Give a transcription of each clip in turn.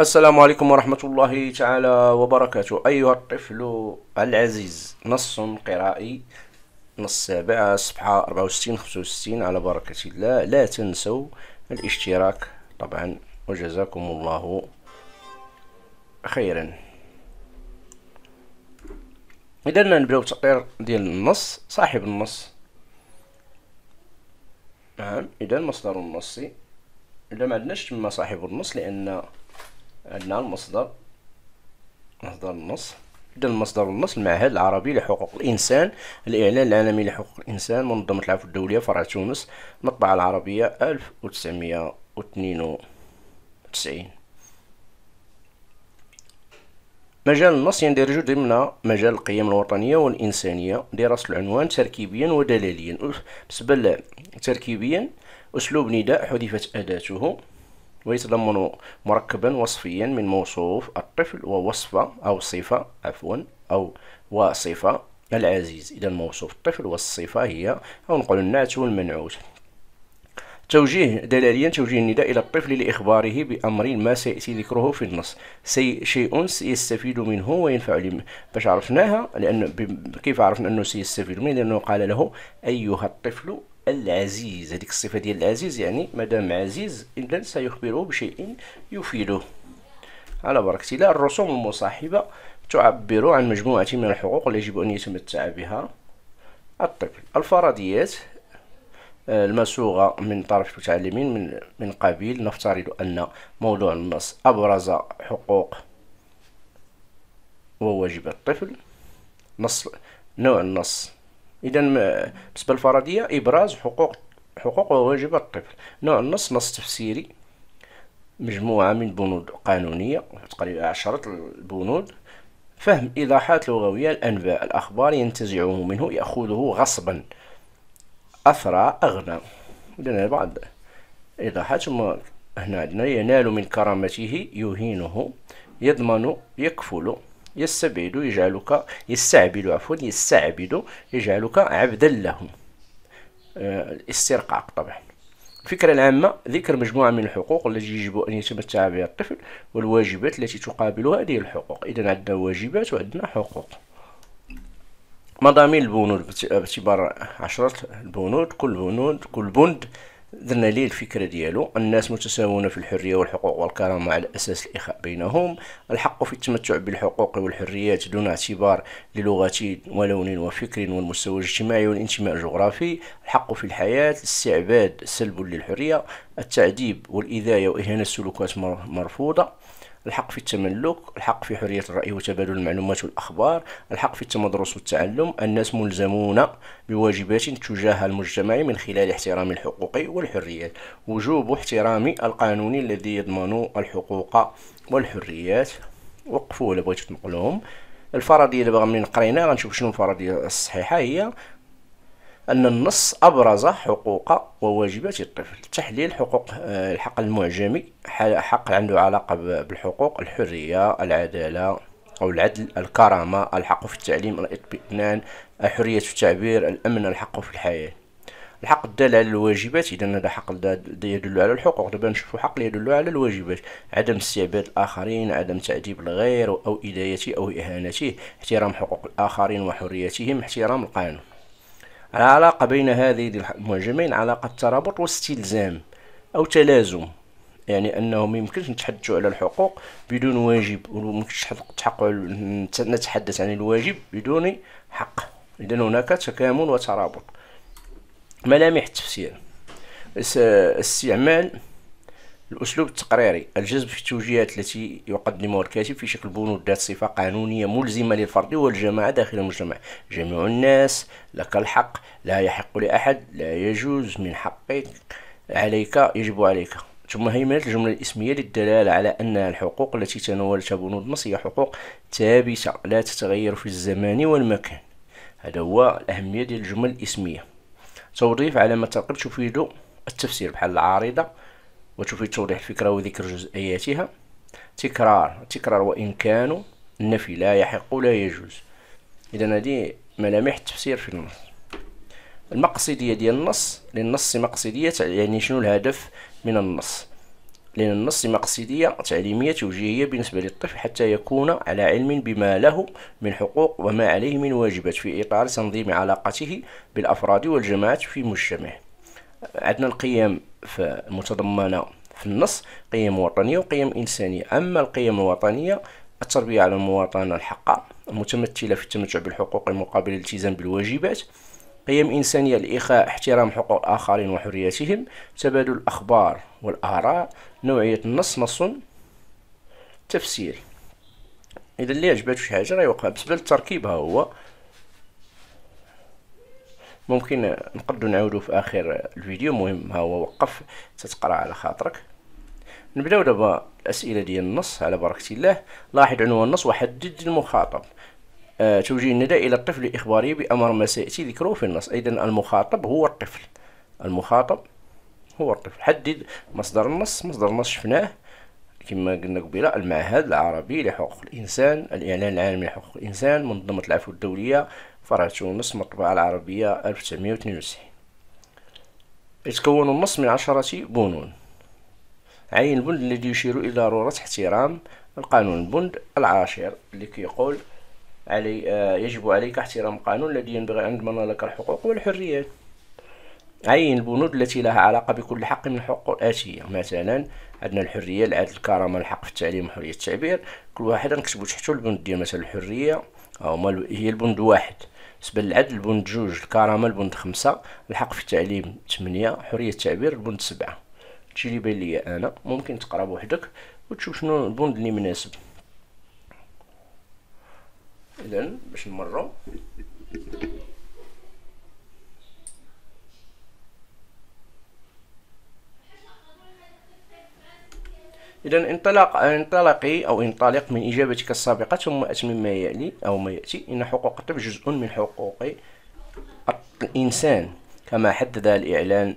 السلام عليكم ورحمة الله تعالى وبركاته أيها الطفل العزيز نص قرائي نص سابعة صفحة 64 65 على بركة الله لا تنسوا الاشتراك طبعا وجزاكم الله خيرا إذا نبداو بتقرير ديال النص صاحب النص نعم إذا مصدر النص إذا ما عندناش تما صاحب النص لأن عندنا المصدر مصدر النص ده المصدر النص المعهد العربي لحقوق الإنسان الإعلان العالمي لحقوق الإنسان منظمة العفو الدولية فرع تونس المطبعة العربية ألف وتسعمية وتسعين مجال النص يندرج ضمن مجال القيم الوطنية والإنسانية دراسة العنوان تركيبيا ودلاليا بالنسبة تركيبيا أسلوب نداء حذفت أداته ويتضمن مركبا وصفيا من موصوف الطفل ووصفة أو صفة عفوا أو وصفة العزيز إذا موصوف الطفل والصفة هي أو نقول النعت والمنعوت توجيه دلاليا توجيه النداء إلى الطفل لإخباره بأمر ما سيأتي ذكره في النص سي شيء سيستفيد منه وينفع لم باش عرفناها لأن كيف عرفنا أنه سيستفيد منه لأنه قال له أيها الطفل العزيز هذيك الصفة ديال العزيز يعني مادام عزيز إذا سيخبره بشيء يفيده على بركة الله الرسوم المصاحبة تعبر عن مجموعة من الحقوق التي يجب أن يتمتع بها الطفل الفرضيات آه، المسوغة من طرف المتعلمين من من قبيل نفترض أن موضوع النص أبرز حقوق وواجب الطفل نص نوع النص اذا آه، بالنسبه للفرضيه ابراز حقوق حقوق وواجبات الطفل نوع النص نص تفسيري مجموعه من بنود قانونيه تقريبا عشرة البنود فهم ايضاحات لغويه الانباء الاخبار ينتزعه منه ياخذه غصبا اثرى اغنى لنا بعض ايضاحات ثم هنا عندنا ينال من كرامته يهينه يضمن يكفل يستبعد يجعلك يستعبد عفوا يستعبد يجعلك عبدا لهم الاسترقاق آه، طبعا الفكرة العامة ذكر مجموعة من الحقوق التي يجب أن يتمتع بها الطفل والواجبات التي تقابل هذه الحقوق إذا عندنا واجبات وعندنا حقوق مضامين البنود باعتبار عشرة البنود كل بنود كل بند درنا ليه الفكره ديالو الناس متساوون في الحريه والحقوق والكرامه على اساس الاخاء بينهم الحق في التمتع بالحقوق والحريات دون اعتبار للغه ولون وفكر والمستوى الاجتماعي والانتماء الجغرافي الحق في الحياه الاستعباد سلب للحريه التعذيب والاذايه واهانه السلوكات مرفوضه الحق في التملك الحق في حرية الرأي وتبادل المعلومات والأخبار الحق في التمدرس والتعلم الناس ملزمون بواجبات تجاه المجتمع من خلال احترام الحقوق والحريات وجوب احترام القانون الذي يضمن الحقوق والحريات وقفوا ولا بغيتو تنقلوهم الفرضيه دابا غنملي نقرينا غنشوف شنو الفرضيه الصحيحه هي أن النص أبرز حقوق وواجبات الطفل تحليل حقوق آه، الحق المعجمي حق عنده علاقة بالحقوق الحرية العدالة أو العدل الكرامة الحق في التعليم الاطمئنان حرية التعبير الأمن الحق في الحياة الحق الدال على الواجبات اذا هذا حق يدل على الحقوق دابا نشوفوا حق يدل على الواجبات عدم استعباد الاخرين عدم تعذيب الغير او ادايته او اهانته احترام حقوق الاخرين وحريتهم احترام القانون العلاقة بين هذه المهاجمين علاقة ترابط واستلزام أو تلازم يعني انه ما يمكنش نتحدثوا على الحقوق بدون واجب وما نتحدث عن الواجب بدون حق اذا هناك تكامل وترابط ملامح التفسير استعمال الأسلوب التقريري الجذب في التوجيهات التي يقدمها الكاتب في شكل بنود ذات صفة قانونية ملزمة للفرد والجماعة داخل المجتمع جميع الناس لك الحق لا يحق لأحد لا يجوز من حقك عليك يجب عليك ثم هيمنة الجملة الاسمية للدلالة على أن الحقوق التي تناولتها بنود النص هي حقوق ثابتة لا تتغير في الزمان والمكان هذا هو الأهمية ديال الاسمية توظيف علامة ترقب تفيد التفسير بحال العارضة وتفيد توضيح الفكرة وذكر جزئياتها تكرار تكرار وإن كانوا النفي لا يحق لا يجوز إذا هذه ملامح التفسير في النص المقصدية ديال النص للنص مقصدية يعني شنو الهدف من النص لأن النص مقصدية تعليمية توجيهية بالنسبة للطفل حتى يكون على علم بما له من حقوق وما عليه من واجبات في إطار تنظيم علاقته بالأفراد والجماعات في مجتمعه عندنا القيم المتضمنة في النص قيم وطنية وقيم إنسانية أما القيم الوطنية التربية على المواطنة الحقة المتمثلة في التمتع بالحقوق مقابل الالتزام بالواجبات قيم إنسانية الإخاء احترام حقوق الآخرين وحرياتهم تبادل الأخبار والآراء نوعية النص نص تفسيري إذا اللي عجباتو شي حاجة راه يوقع بالنسبة للتركيب ها هو ممكن نقدو نعاودو في اخر الفيديو المهم ها هو وقف تتقرا على خاطرك نبداو دابا الاسئله ديال النص على بركه الله لاحظ عنوان النص وحدد المخاطب آه توجيه النداء الى الطفل اخباره بامر ما سياتي ذكره في النص اذا المخاطب هو الطفل المخاطب هو الطفل حدد مصدر النص مصدر النص شفناه كما قلنا قبيله المعهد العربي لحقوق الانسان الاعلان العالمي لحقوق الانسان منظمه العفو الدوليه فرع تونس مطبعة العربية 1992 يتكون النص من عشرة بنون عين البند الذي يشير إلى ضرورة احترام القانون البند العاشر اللي كيقول علي آه، يجب عليك احترام القانون الذي ينبغي أن يضمن لك الحقوق والحريات عين البنود التي لها علاقة بكل حق من الحقوق الآتية مثلا عندنا الحرية العدل الكرامة الحق في التعليم وحرية التعبير كل واحد نكتبو تحتو البند ديال مثلا الحرية هما هي البند واحد بالنسبة للعدل البند جوج الكرامة البند خمسة الحق في التعليم ثمانية حرية التعبير البند سبعة هادشي اللي بان ليا انا ممكن تقرا بوحدك وتشوف شنو البند اللي مناسب اذا باش نمرو إذا انطلاق انطلقي أو انطلق من إجابتك السابقة ثم أتمم ما يلي أو ما يأتي إن حقوق الطب جزء من حقوق الإنسان كما حدد الإعلان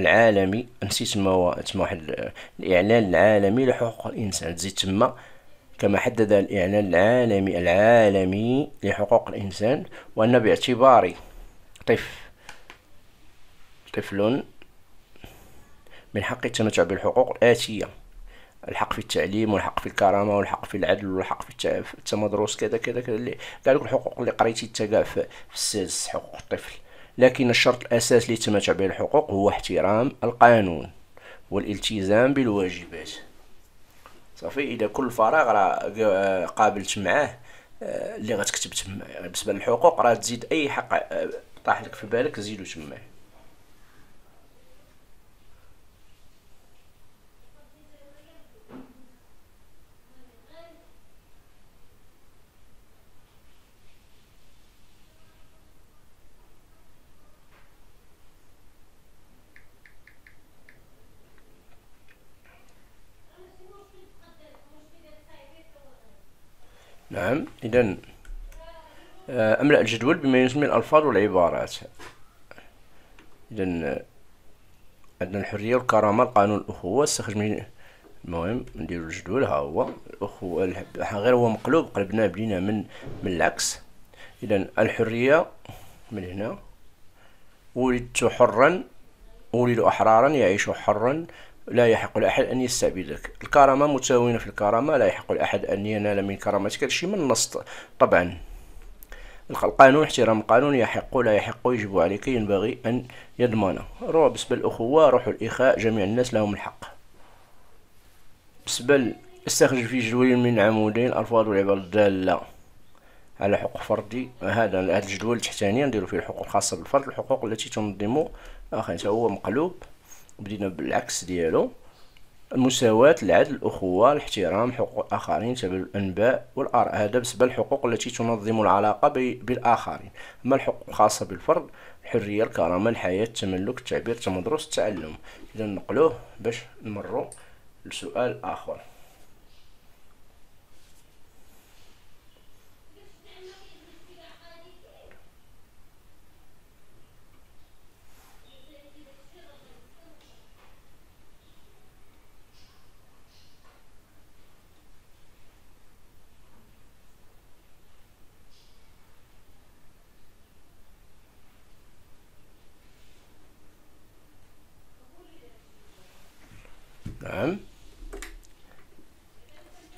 العالمي نسيت تما هو تما واحد الإعلان العالمي لحقوق الإنسان تزيد تما كما حدد الإعلان العالمي العالمي لحقوق الإنسان وأن باعتبار طفل طفل من حق التمتع بالحقوق الآتية الحق في التعليم والحق في الكرامه والحق في العدل والحق في التمدرس كذا كذا كذا اللي كاع الحقوق اللي قريتي حتى كاع في السادس حقوق الطفل لكن الشرط الاساسي اللي تمتع به الحقوق هو احترام القانون والالتزام بالواجبات صافي اذا كل فراغ راه قابلت معاه آه، اللي غتكتب تما بالنسبه للحقوق راه تزيد اي حق آه، طاح لك في بالك زيدو تما نعم إذا آه، أملأ الجدول بما يسمى الألفاظ والعبارات إذا آه، عندنا الحرية والكرامة القانون الأخوة استخرج من المهم نديرو الجدول ها هو الأخوة غير هو مقلوب قلبناه بدينا من من العكس إذا الحرية من هنا ولدت حرا أولد أحرارا يعيش حرا لا يحق لأحد أن يستعبدك الكرامة متوانة في الكرامة لا يحق لأحد أن ينال من كرامتك هادشي من النص طبعا القانون احترام القانون يحق لا يحق يجب عليك ينبغي أن يضمنه روح بالنسبة للأخوة روح الإخاء جميع الناس لهم الحق بالنسبة استخرج في جدول من عمودين الفاظ والعبارات الدالة على حق فردي هذا هذا الجدول تحتاني نديرو فيه الحقوق الخاصة بالفرد الحقوق التي تنظم أخي هو مقلوب بدينا بالعكس ديالو المساواة العدل الأخوة الاحترام حقوق الآخرين تبادل الأنباء والآراء هذا بالنسبة للحقوق التي تنظم العلاقة بالآخرين أما الحقوق الخاصة بالفرد الحرية الكرامة الحياة التملك التعبير التمدرس التعلم إذا نقلوه باش نمرو لسؤال آخر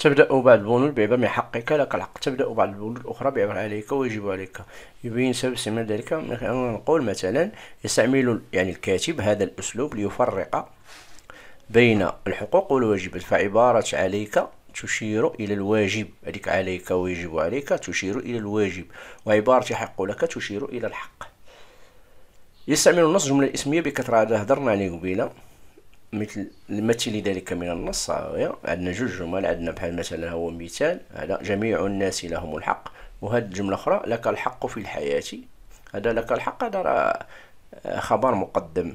تبدأ بعض البنود بعبر من حقك لك الحق تبدأ بعض البنود الأخرى بعبر عليك ويجب عليك يبين سبب استعمال ذلك نقول مثلا يستعمل يعني الكاتب هذا الأسلوب ليفرق بين الحقوق والواجبات فعبارة عليك تشير إلى الواجب هذيك عليك ويجب عليك تشير إلى الواجب وعبارة حق لك تشير إلى الحق يستعمل النص جملة اسمية بكثرة هذا هضرنا عليه قبيله مثل المثل ذلك من النص عندنا جوج جمل عندنا بحال مثلا هو مثال هذا جميع الناس لهم الحق وهاد الجمله اخرى لك الحق في الحياه هذا لك الحق هذا راه خبر مقدم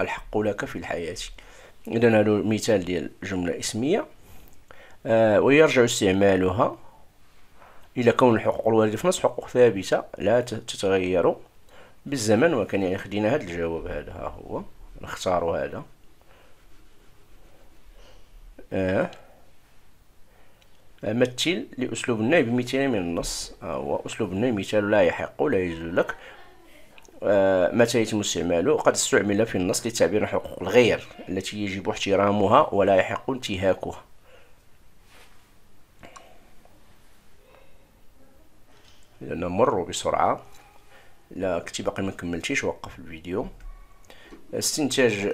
الحق لك في الحياه اذا هادو مثال ديال جمله اسميه آه، ويرجع استعمالها الى كون الحقوق الوارده في النص حقوق ثابته لا تتغير بالزمن وكان يعني خدينا هذا الجواب هذا ها هو نختاروا هذا آه مثل لأسلوب النوع بمثال من النص ها اه هو أسلوب النوع مثال لا يحق لا يجوز لك آه متى يتم استعماله قد استعمل في النص لتعبير عن حقوق الغير التي يجب احترامها ولا يحق انتهاكها إذا نمر بسرعة لا كنتي باقي ما كملتيش وقف الفيديو استنتاج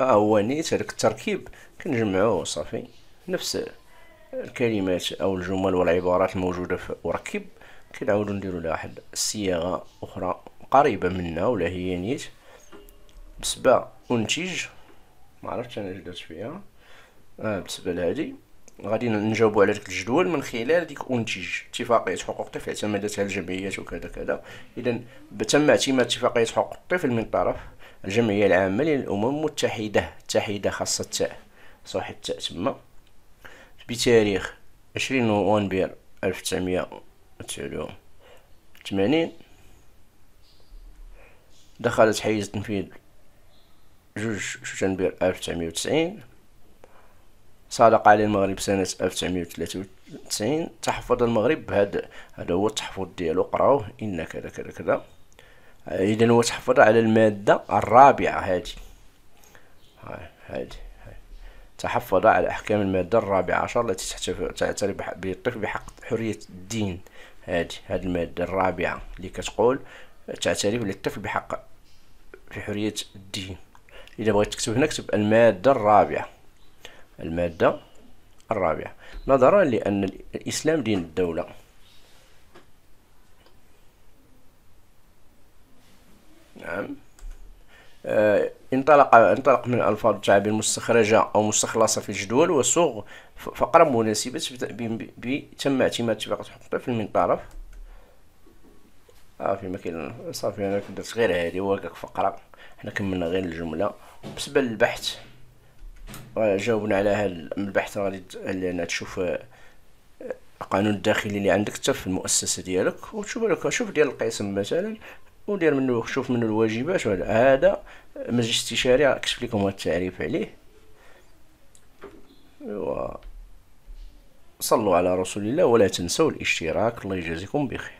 هو نيت هداك التركيب كنجمعو صافي نفس الكلمات او الجمل والعبارات الموجوده في وركب كنعاودو نديرو لها واحد الصياغه اخرى قريبه منها ولا هي نيت بسبب انتج ما عرفتش انا درت فيها آه بالنسبه لهادي غادي نجاوبوا على ديك الجدول من خلال ديك انتج اتفاقيه حقوق الطفل اعتمدتها الجمعيات وكذا كذا اذا تم اعتماد اتفاقيه حقوق الطفل من طرف الجمعية العامة للأمم المتحدة التحيدة خاصة التاء صح التاء تما بتاريخ عشرين نوفمبر ألف تسعمية وثمانين دخلت حيز تنفيذ جوج شتنبير ألف تسعمية وتسعين صادق على المغرب سنة ألف تسعمية وثلاثة وتسعين تحفظ المغرب هذا هذا هو التحفظ ديالو قراوه إن كذا كذا كذا اذا هو تحفظ على الماده الرابعه هذه هذه تحفظ على احكام الماده الرابعه عشر التي تعترف بالطفل بحق حريه الدين هذه هذه الماده الرابعه اللي كتقول تعترف للطفل بحق في حريه الدين اذا بغيت تكتب هنا كتب الماده الرابعه الماده الرابعه نظرا لان الاسلام دين الدوله آه، انطلق انطلق من الفاظ تعابير مستخرجه او مستخلصه في الجدول وسوغ فقره مناسبه تم اعتماد اتفاق حقوق في من طرف آه، صافي ما كاين صافي انا درت غير هادي هو هكاك فقره حنا كملنا غير الجمله بالنسبه للبحث آه، جاوبنا على هاد البحث غادي انا تشوف القانون الداخلي اللي عندك حتى في المؤسسه ديالك وتشوف لك شوف ديال القسم مثلا ودير منه شوف منه الواجبات وهذا هذا مجلس استشاري كشف لكم هذا التعريف عليه و صلوا على رسول الله ولا تنسوا الاشتراك الله يجازيكم بخير